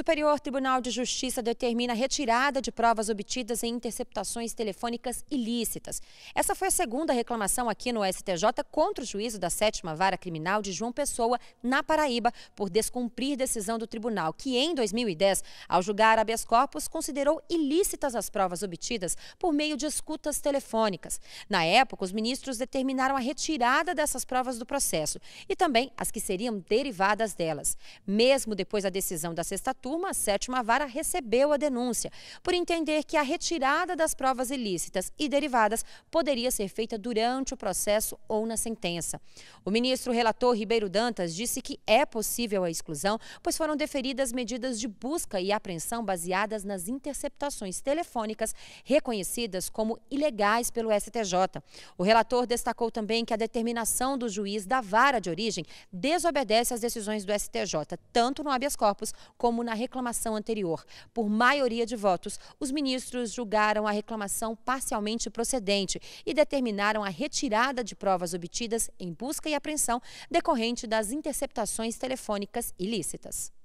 Superior Tribunal de Justiça determina a retirada de provas obtidas em interceptações telefônicas ilícitas. Essa foi a segunda reclamação aqui no STJ contra o juízo da sétima vara criminal de João Pessoa, na Paraíba, por descumprir decisão do tribunal, que em 2010, ao julgar habeas corpus, considerou ilícitas as provas obtidas por meio de escutas telefônicas. Na época, os ministros determinaram a retirada dessas provas do processo e também as que seriam derivadas delas. Mesmo depois da decisão da sexta turma, a sétima vara recebeu a denúncia por entender que a retirada das provas ilícitas e derivadas poderia ser feita durante o processo ou na sentença. O ministro relator Ribeiro Dantas disse que é possível a exclusão, pois foram deferidas medidas de busca e apreensão baseadas nas interceptações telefônicas reconhecidas como ilegais pelo STJ. O relator destacou também que a determinação do juiz da vara de origem desobedece às decisões do STJ, tanto no habeas corpus como na reclamação anterior. Por maioria de votos, os ministros julgaram a reclamação parcialmente procedente e determinaram a retirada de provas obtidas em busca e apreensão decorrente das interceptações telefônicas ilícitas.